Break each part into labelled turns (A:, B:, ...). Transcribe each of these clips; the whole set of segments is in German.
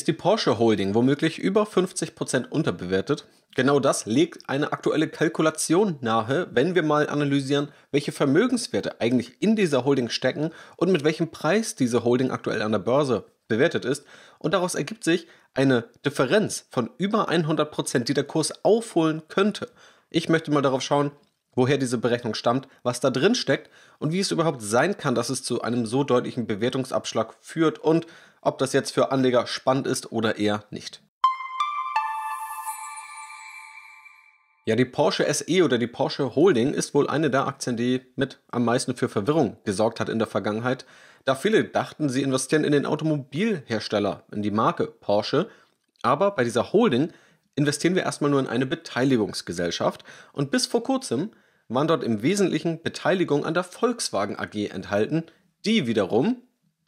A: ist die Porsche Holding womöglich über 50% unterbewertet? Genau das legt eine aktuelle Kalkulation nahe, wenn wir mal analysieren, welche Vermögenswerte eigentlich in dieser Holding stecken und mit welchem Preis diese Holding aktuell an der Börse bewertet ist. Und daraus ergibt sich eine Differenz von über 100%, die der Kurs aufholen könnte. Ich möchte mal darauf schauen, woher diese Berechnung stammt, was da drin steckt und wie es überhaupt sein kann, dass es zu einem so deutlichen Bewertungsabschlag führt und ob das jetzt für Anleger spannend ist oder eher nicht. Ja, die Porsche SE oder die Porsche Holding ist wohl eine der Aktien, die mit am meisten für Verwirrung gesorgt hat in der Vergangenheit, da viele dachten, sie investieren in den Automobilhersteller, in die Marke Porsche. Aber bei dieser Holding investieren wir erstmal nur in eine Beteiligungsgesellschaft und bis vor kurzem waren dort im Wesentlichen Beteiligungen an der Volkswagen AG enthalten, die wiederum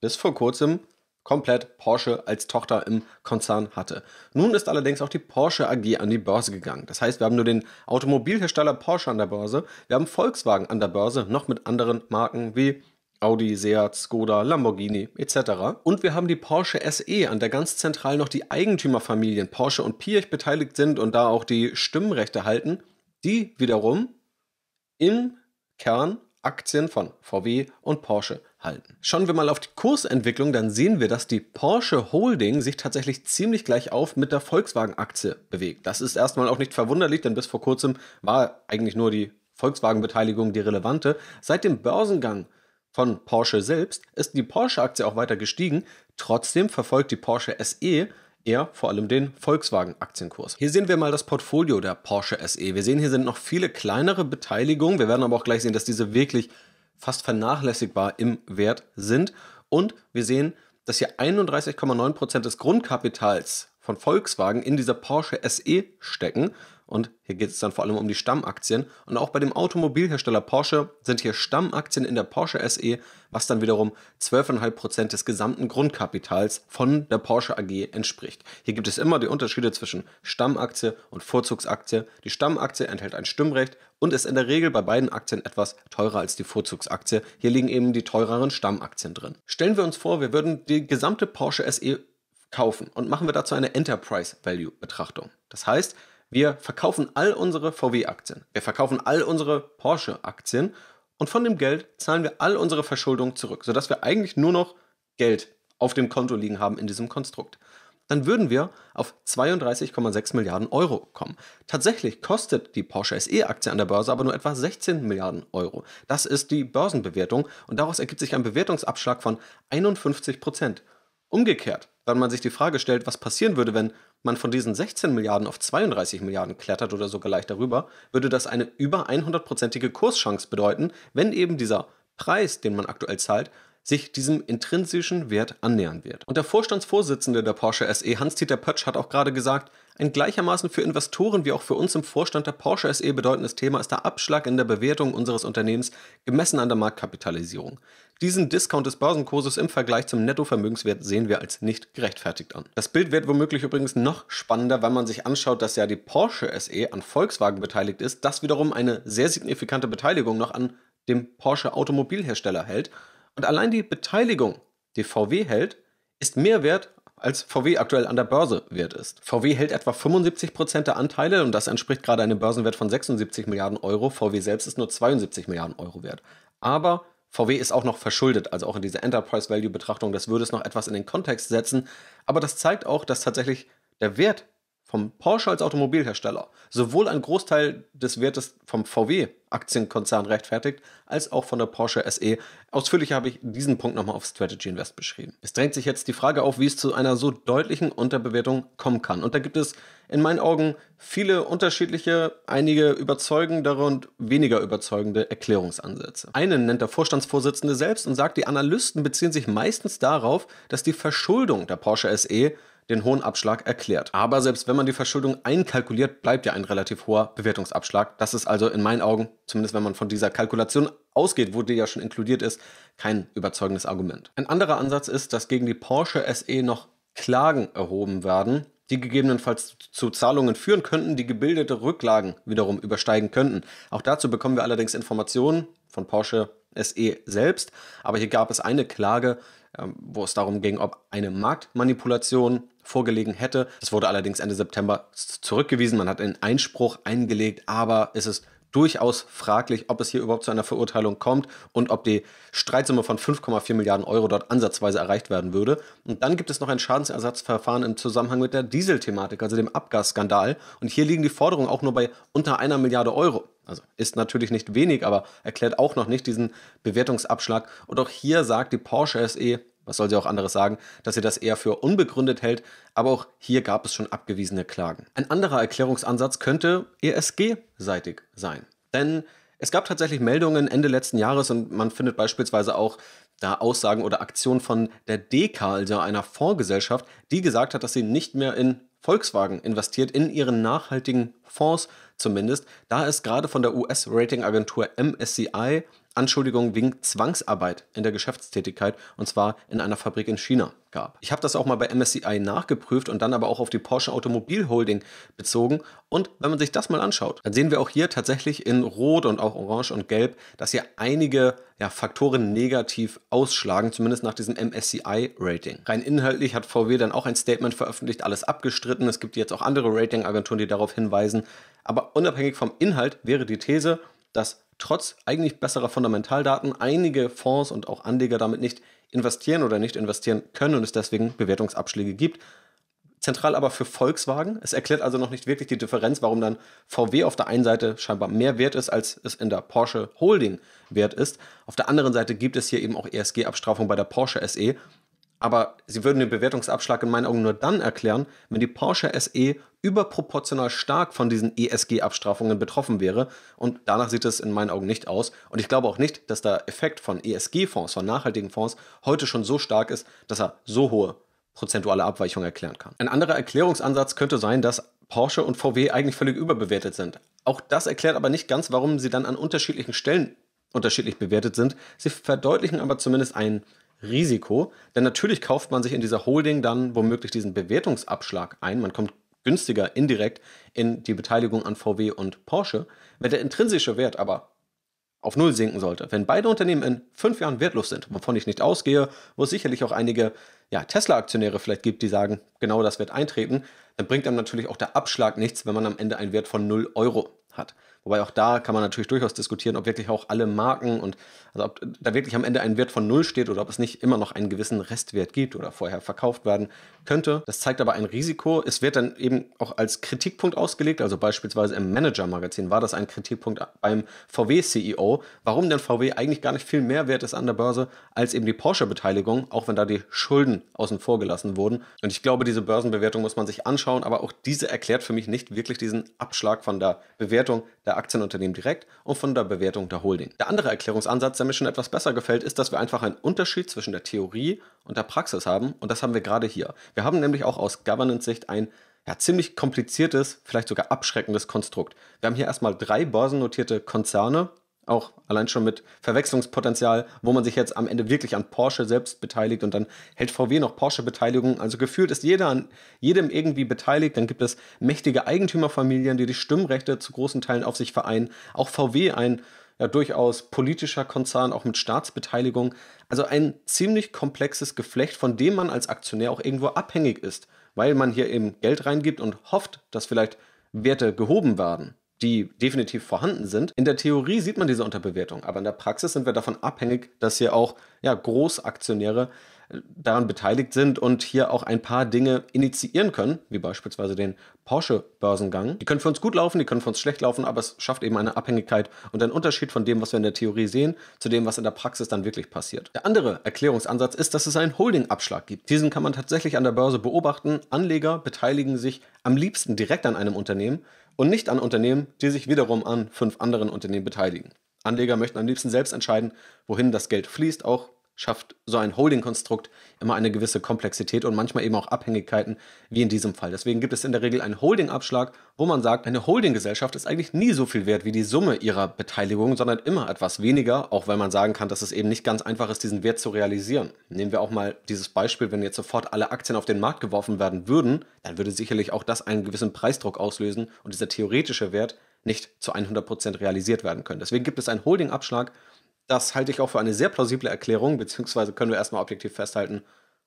A: bis vor kurzem komplett Porsche als Tochter im Konzern hatte. Nun ist allerdings auch die Porsche AG an die Börse gegangen. Das heißt, wir haben nur den Automobilhersteller Porsche an der Börse, wir haben Volkswagen an der Börse, noch mit anderen Marken wie Audi, Seat, Skoda, Lamborghini etc. Und wir haben die Porsche SE, an der ganz zentral noch die Eigentümerfamilien Porsche und Piech beteiligt sind und da auch die Stimmrechte halten, die wiederum im Kern Aktien von VW und Porsche halten. Schauen wir mal auf die Kursentwicklung, dann sehen wir, dass die Porsche Holding sich tatsächlich ziemlich gleich auf mit der Volkswagen-Aktie bewegt. Das ist erstmal auch nicht verwunderlich, denn bis vor kurzem war eigentlich nur die Volkswagen-Beteiligung die relevante. Seit dem Börsengang von Porsche selbst ist die Porsche-Aktie auch weiter gestiegen. Trotzdem verfolgt die Porsche SE eher vor allem den Volkswagen-Aktienkurs. Hier sehen wir mal das Portfolio der Porsche SE. Wir sehen, hier sind noch viele kleinere Beteiligungen. Wir werden aber auch gleich sehen, dass diese wirklich fast vernachlässigbar im Wert sind. Und wir sehen, dass hier 31,9% des Grundkapitals von Volkswagen in dieser Porsche SE stecken. Und hier geht es dann vor allem um die Stammaktien. Und auch bei dem Automobilhersteller Porsche sind hier Stammaktien in der Porsche SE, was dann wiederum 12,5% des gesamten Grundkapitals von der Porsche AG entspricht. Hier gibt es immer die Unterschiede zwischen Stammaktie und Vorzugsaktie. Die Stammaktie enthält ein Stimmrecht und ist in der Regel bei beiden Aktien etwas teurer als die Vorzugsaktie. Hier liegen eben die teureren Stammaktien drin. Stellen wir uns vor, wir würden die gesamte Porsche SE kaufen und machen wir dazu eine Enterprise Value Betrachtung. Das heißt, wir verkaufen all unsere VW-Aktien, wir verkaufen all unsere Porsche-Aktien und von dem Geld zahlen wir all unsere Verschuldung zurück, sodass wir eigentlich nur noch Geld auf dem Konto liegen haben in diesem Konstrukt. Dann würden wir auf 32,6 Milliarden Euro kommen. Tatsächlich kostet die Porsche SE-Aktie an der Börse aber nur etwa 16 Milliarden Euro. Das ist die Börsenbewertung und daraus ergibt sich ein Bewertungsabschlag von 51 Prozent. Umgekehrt wenn man sich die Frage stellt, was passieren würde, wenn man von diesen 16 Milliarden auf 32 Milliarden klettert oder sogar leicht darüber, würde das eine über 100-prozentige Kurschance bedeuten, wenn eben dieser Preis, den man aktuell zahlt, sich diesem intrinsischen Wert annähern wird. Und der Vorstandsvorsitzende der Porsche SE, Hans-Dieter Pötsch, hat auch gerade gesagt, ein gleichermaßen für Investoren wie auch für uns im Vorstand der Porsche SE bedeutendes Thema ist der Abschlag in der Bewertung unseres Unternehmens gemessen an der Marktkapitalisierung. Diesen Discount des Börsenkurses im Vergleich zum Nettovermögenswert sehen wir als nicht gerechtfertigt an. Das Bild wird womöglich übrigens noch spannender, wenn man sich anschaut, dass ja die Porsche SE an Volkswagen beteiligt ist, das wiederum eine sehr signifikante Beteiligung noch an dem Porsche Automobilhersteller hält und allein die Beteiligung, die VW hält, ist mehr wert, als VW aktuell an der Börse wert ist. VW hält etwa 75 der Anteile und das entspricht gerade einem Börsenwert von 76 Milliarden Euro. VW selbst ist nur 72 Milliarden Euro wert. Aber VW ist auch noch verschuldet, also auch in dieser Enterprise Value Betrachtung, das würde es noch etwas in den Kontext setzen. Aber das zeigt auch, dass tatsächlich der Wert vom Porsche als Automobilhersteller sowohl einen Großteil des Wertes vom VW-Aktienkonzern rechtfertigt, als auch von der Porsche SE. Ausführlicher habe ich diesen Punkt nochmal auf Strategy Invest beschrieben. Es drängt sich jetzt die Frage auf, wie es zu einer so deutlichen Unterbewertung kommen kann. Und da gibt es in meinen Augen viele unterschiedliche, einige überzeugendere und weniger überzeugende Erklärungsansätze. Einen nennt der Vorstandsvorsitzende selbst und sagt, die Analysten beziehen sich meistens darauf, dass die Verschuldung der Porsche SE den hohen Abschlag erklärt. Aber selbst wenn man die Verschuldung einkalkuliert, bleibt ja ein relativ hoher Bewertungsabschlag. Das ist also in meinen Augen, zumindest wenn man von dieser Kalkulation ausgeht, wo die ja schon inkludiert ist, kein überzeugendes Argument. Ein anderer Ansatz ist, dass gegen die Porsche SE noch Klagen erhoben werden, die gegebenenfalls zu Zahlungen führen könnten, die gebildete Rücklagen wiederum übersteigen könnten. Auch dazu bekommen wir allerdings Informationen von Porsche SE selbst, aber hier gab es eine Klage, ähm, wo es darum ging, ob eine Marktmanipulation vorgelegen hätte. Das wurde allerdings Ende September zurückgewiesen. Man hat einen Einspruch eingelegt, aber es ist durchaus fraglich, ob es hier überhaupt zu einer Verurteilung kommt und ob die Streitsumme von 5,4 Milliarden Euro dort ansatzweise erreicht werden würde. Und dann gibt es noch ein Schadensersatzverfahren im Zusammenhang mit der Dieselthematik, also dem Abgasskandal. Und hier liegen die Forderungen auch nur bei unter einer Milliarde Euro. Also ist natürlich nicht wenig, aber erklärt auch noch nicht diesen Bewertungsabschlag. Und auch hier sagt die Porsche SE, was soll sie auch anderes sagen, dass sie das eher für unbegründet hält, aber auch hier gab es schon abgewiesene Klagen. Ein anderer Erklärungsansatz könnte ESG-seitig sein. Denn es gab tatsächlich Meldungen Ende letzten Jahres und man findet beispielsweise auch da Aussagen oder Aktionen von der DK, also einer Fondsgesellschaft, die gesagt hat, dass sie nicht mehr in Volkswagen investiert, in ihren nachhaltigen Fonds zumindest, da es gerade von der US-Ratingagentur MSCI Anschuldigungen wegen Zwangsarbeit in der Geschäftstätigkeit und zwar in einer Fabrik in China gab. Ich habe das auch mal bei MSCI nachgeprüft und dann aber auch auf die Porsche Automobil Holding bezogen. Und wenn man sich das mal anschaut, dann sehen wir auch hier tatsächlich in Rot und auch Orange und Gelb, dass hier einige ja, Faktoren negativ ausschlagen, zumindest nach diesem MSCI-Rating. Rein inhaltlich hat VW dann auch ein Statement veröffentlicht, alles abgestritten. Es gibt jetzt auch andere Ratingagenturen, die darauf hinweisen. Aber unabhängig vom Inhalt wäre die These, dass trotz eigentlich besserer Fundamentaldaten einige Fonds und auch Anleger damit nicht investieren oder nicht investieren können und es deswegen Bewertungsabschläge gibt. Zentral aber für Volkswagen. Es erklärt also noch nicht wirklich die Differenz, warum dann VW auf der einen Seite scheinbar mehr wert ist, als es in der Porsche Holding wert ist. Auf der anderen Seite gibt es hier eben auch ESG-Abstrafung bei der Porsche SE. Aber sie würden den Bewertungsabschlag in meinen Augen nur dann erklären, wenn die Porsche SE überproportional stark von diesen ESG-Abstrafungen betroffen wäre. Und danach sieht es in meinen Augen nicht aus. Und ich glaube auch nicht, dass der Effekt von ESG-Fonds, von nachhaltigen Fonds, heute schon so stark ist, dass er so hohe prozentuale Abweichungen erklären kann. Ein anderer Erklärungsansatz könnte sein, dass Porsche und VW eigentlich völlig überbewertet sind. Auch das erklärt aber nicht ganz, warum sie dann an unterschiedlichen Stellen unterschiedlich bewertet sind. Sie verdeutlichen aber zumindest einen Risiko. Denn natürlich kauft man sich in dieser Holding dann womöglich diesen Bewertungsabschlag ein. Man kommt günstiger indirekt in die Beteiligung an VW und Porsche. Wenn der intrinsische Wert aber auf Null sinken sollte, wenn beide Unternehmen in fünf Jahren wertlos sind, wovon ich nicht ausgehe, wo es sicherlich auch einige ja, Tesla-Aktionäre vielleicht gibt, die sagen, genau das wird eintreten, dann bringt einem natürlich auch der Abschlag nichts, wenn man am Ende einen Wert von 0 Euro hat. Wobei auch da kann man natürlich durchaus diskutieren, ob wirklich auch alle Marken und also ob da wirklich am Ende ein Wert von null steht oder ob es nicht immer noch einen gewissen Restwert gibt oder vorher verkauft werden könnte. Das zeigt aber ein Risiko. Es wird dann eben auch als Kritikpunkt ausgelegt, also beispielsweise im Manager-Magazin war das ein Kritikpunkt beim VW-CEO, warum denn VW eigentlich gar nicht viel mehr wert ist an der Börse als eben die Porsche-Beteiligung, auch wenn da die Schulden außen vor gelassen wurden. Und ich glaube, diese Börsenbewertung muss man sich anschauen, aber auch diese erklärt für mich nicht wirklich diesen Abschlag von der Bewertung der Aktienunternehmen direkt und von der Bewertung der Holding. Der andere Erklärungsansatz, der mir schon etwas besser gefällt, ist, dass wir einfach einen Unterschied zwischen der Theorie und der Praxis haben und das haben wir gerade hier. Wir haben nämlich auch aus Governance-Sicht ein ja, ziemlich kompliziertes, vielleicht sogar abschreckendes Konstrukt. Wir haben hier erstmal drei börsennotierte Konzerne, auch allein schon mit Verwechslungspotenzial, wo man sich jetzt am Ende wirklich an Porsche selbst beteiligt und dann hält VW noch Porsche-Beteiligung. Also gefühlt ist jeder an jedem irgendwie beteiligt. Dann gibt es mächtige Eigentümerfamilien, die die Stimmrechte zu großen Teilen auf sich vereinen. Auch VW ein ja, durchaus politischer Konzern, auch mit Staatsbeteiligung. Also ein ziemlich komplexes Geflecht, von dem man als Aktionär auch irgendwo abhängig ist, weil man hier eben Geld reingibt und hofft, dass vielleicht Werte gehoben werden die definitiv vorhanden sind. In der Theorie sieht man diese Unterbewertung, aber in der Praxis sind wir davon abhängig, dass hier auch ja, Großaktionäre äh, daran beteiligt sind und hier auch ein paar Dinge initiieren können, wie beispielsweise den Porsche-Börsengang. Die können für uns gut laufen, die können für uns schlecht laufen, aber es schafft eben eine Abhängigkeit und einen Unterschied von dem, was wir in der Theorie sehen, zu dem, was in der Praxis dann wirklich passiert. Der andere Erklärungsansatz ist, dass es einen Holding-Abschlag gibt. Diesen kann man tatsächlich an der Börse beobachten. Anleger beteiligen sich am liebsten direkt an einem Unternehmen, und nicht an Unternehmen, die sich wiederum an fünf anderen Unternehmen beteiligen. Anleger möchten am liebsten selbst entscheiden, wohin das Geld fließt, auch schafft so ein Holding-Konstrukt immer eine gewisse Komplexität und manchmal eben auch Abhängigkeiten, wie in diesem Fall. Deswegen gibt es in der Regel einen Holding-Abschlag, wo man sagt, eine Holding-Gesellschaft ist eigentlich nie so viel wert wie die Summe ihrer Beteiligung, sondern immer etwas weniger, auch weil man sagen kann, dass es eben nicht ganz einfach ist, diesen Wert zu realisieren. Nehmen wir auch mal dieses Beispiel, wenn jetzt sofort alle Aktien auf den Markt geworfen werden würden, dann würde sicherlich auch das einen gewissen Preisdruck auslösen und dieser theoretische Wert nicht zu 100% realisiert werden können. Deswegen gibt es einen Holding-Abschlag, das halte ich auch für eine sehr plausible Erklärung, beziehungsweise können wir erstmal objektiv festhalten,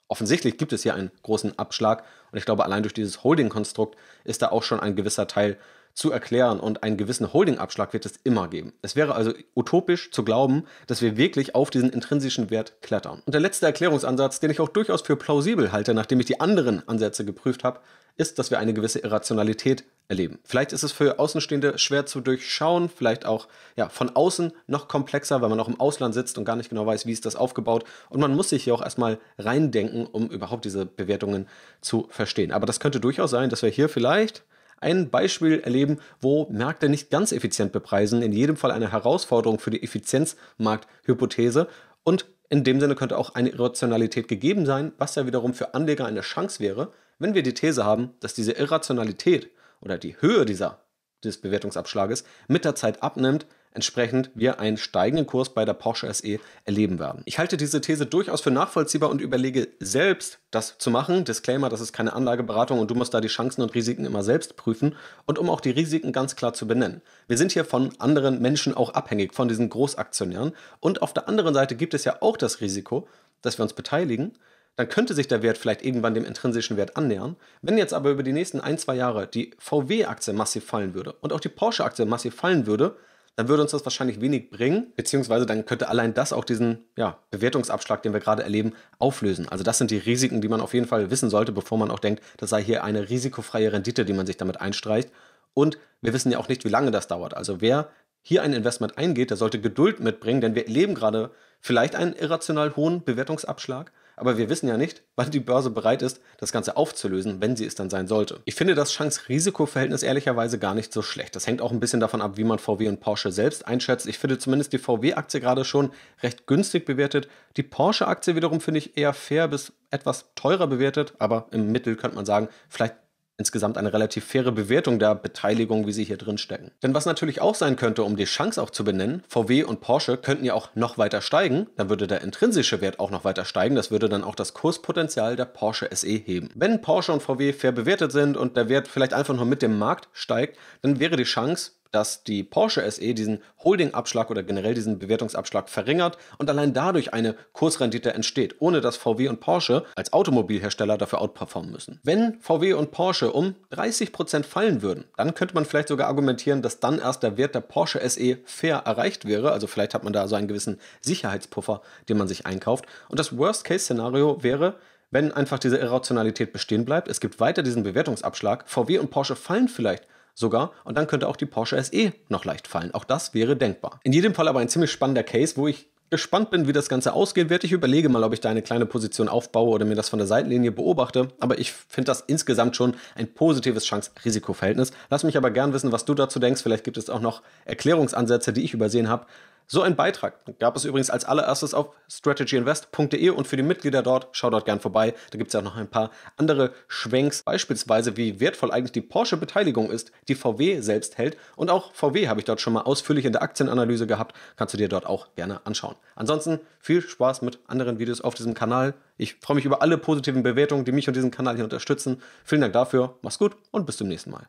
A: offensichtlich gibt es hier einen großen Abschlag. Und ich glaube, allein durch dieses Holding-Konstrukt ist da auch schon ein gewisser Teil zu erklären und einen gewissen Holding-Abschlag wird es immer geben. Es wäre also utopisch zu glauben, dass wir wirklich auf diesen intrinsischen Wert klettern. Und der letzte Erklärungsansatz, den ich auch durchaus für plausibel halte, nachdem ich die anderen Ansätze geprüft habe, ist, dass wir eine gewisse Irrationalität erleben. Vielleicht ist es für Außenstehende schwer zu durchschauen, vielleicht auch ja, von außen noch komplexer, weil man auch im Ausland sitzt und gar nicht genau weiß, wie ist das aufgebaut. Und man muss sich hier auch erstmal reindenken, um überhaupt diese Bewertungen zu verstehen. Aber das könnte durchaus sein, dass wir hier vielleicht ein Beispiel erleben, wo Märkte nicht ganz effizient bepreisen. In jedem Fall eine Herausforderung für die Effizienzmarkthypothese. Und in dem Sinne könnte auch eine Irrationalität gegeben sein, was ja wiederum für Anleger eine Chance wäre, wenn wir die These haben, dass diese Irrationalität oder die Höhe dieser, des Bewertungsabschlages mit der Zeit abnimmt, entsprechend wir einen steigenden Kurs bei der Porsche SE erleben werden. Ich halte diese These durchaus für nachvollziehbar und überlege selbst, das zu machen. Disclaimer, das ist keine Anlageberatung und du musst da die Chancen und Risiken immer selbst prüfen und um auch die Risiken ganz klar zu benennen. Wir sind hier von anderen Menschen auch abhängig, von diesen Großaktionären. Und auf der anderen Seite gibt es ja auch das Risiko, dass wir uns beteiligen, dann könnte sich der Wert vielleicht irgendwann dem intrinsischen Wert annähern. Wenn jetzt aber über die nächsten ein, zwei Jahre die VW-Aktie massiv fallen würde und auch die Porsche-Aktie massiv fallen würde, dann würde uns das wahrscheinlich wenig bringen, beziehungsweise dann könnte allein das auch diesen ja, Bewertungsabschlag, den wir gerade erleben, auflösen. Also das sind die Risiken, die man auf jeden Fall wissen sollte, bevor man auch denkt, das sei hier eine risikofreie Rendite, die man sich damit einstreicht. Und wir wissen ja auch nicht, wie lange das dauert. Also wer hier ein Investment eingeht, der sollte Geduld mitbringen, denn wir erleben gerade vielleicht einen irrational hohen Bewertungsabschlag aber wir wissen ja nicht, wann die Börse bereit ist, das Ganze aufzulösen, wenn sie es dann sein sollte. Ich finde das Chance-Risiko-Verhältnis ehrlicherweise gar nicht so schlecht. Das hängt auch ein bisschen davon ab, wie man VW und Porsche selbst einschätzt. Ich finde zumindest die VW-Aktie gerade schon recht günstig bewertet. Die Porsche-Aktie wiederum finde ich eher fair bis etwas teurer bewertet, aber im Mittel könnte man sagen, vielleicht insgesamt eine relativ faire Bewertung der Beteiligung, wie sie hier drin stecken. Denn was natürlich auch sein könnte, um die Chance auch zu benennen, VW und Porsche könnten ja auch noch weiter steigen, dann würde der intrinsische Wert auch noch weiter steigen, das würde dann auch das Kurspotenzial der Porsche SE heben. Wenn Porsche und VW fair bewertet sind und der Wert vielleicht einfach nur mit dem Markt steigt, dann wäre die Chance, dass die Porsche SE diesen Holding-Abschlag oder generell diesen Bewertungsabschlag verringert und allein dadurch eine Kursrendite entsteht, ohne dass VW und Porsche als Automobilhersteller dafür outperformen müssen. Wenn VW und Porsche um 30% fallen würden, dann könnte man vielleicht sogar argumentieren, dass dann erst der Wert der Porsche SE fair erreicht wäre. Also vielleicht hat man da so einen gewissen Sicherheitspuffer, den man sich einkauft. Und das Worst-Case-Szenario wäre, wenn einfach diese Irrationalität bestehen bleibt, es gibt weiter diesen Bewertungsabschlag, VW und Porsche fallen vielleicht sogar und dann könnte auch die Porsche SE noch leicht fallen. Auch das wäre denkbar. In jedem Fall aber ein ziemlich spannender Case, wo ich gespannt bin, wie das Ganze ausgehen wird. Ich überlege mal, ob ich da eine kleine Position aufbaue oder mir das von der Seitenlinie beobachte. Aber ich finde das insgesamt schon ein positives Chance-Risiko-Verhältnis. Lass mich aber gern wissen, was du dazu denkst. Vielleicht gibt es auch noch Erklärungsansätze, die ich übersehen habe. So einen Beitrag gab es übrigens als allererstes auf strategyinvest.de und für die Mitglieder dort, schau dort gern vorbei. Da gibt es ja noch ein paar andere Schwenks, beispielsweise wie wertvoll eigentlich die Porsche-Beteiligung ist, die VW selbst hält. Und auch VW habe ich dort schon mal ausführlich in der Aktienanalyse gehabt. Kannst du dir dort auch gerne anschauen. Ansonsten viel Spaß mit anderen Videos auf diesem Kanal. Ich freue mich über alle positiven Bewertungen, die mich und diesen Kanal hier unterstützen. Vielen Dank dafür, mach's gut und bis zum nächsten Mal.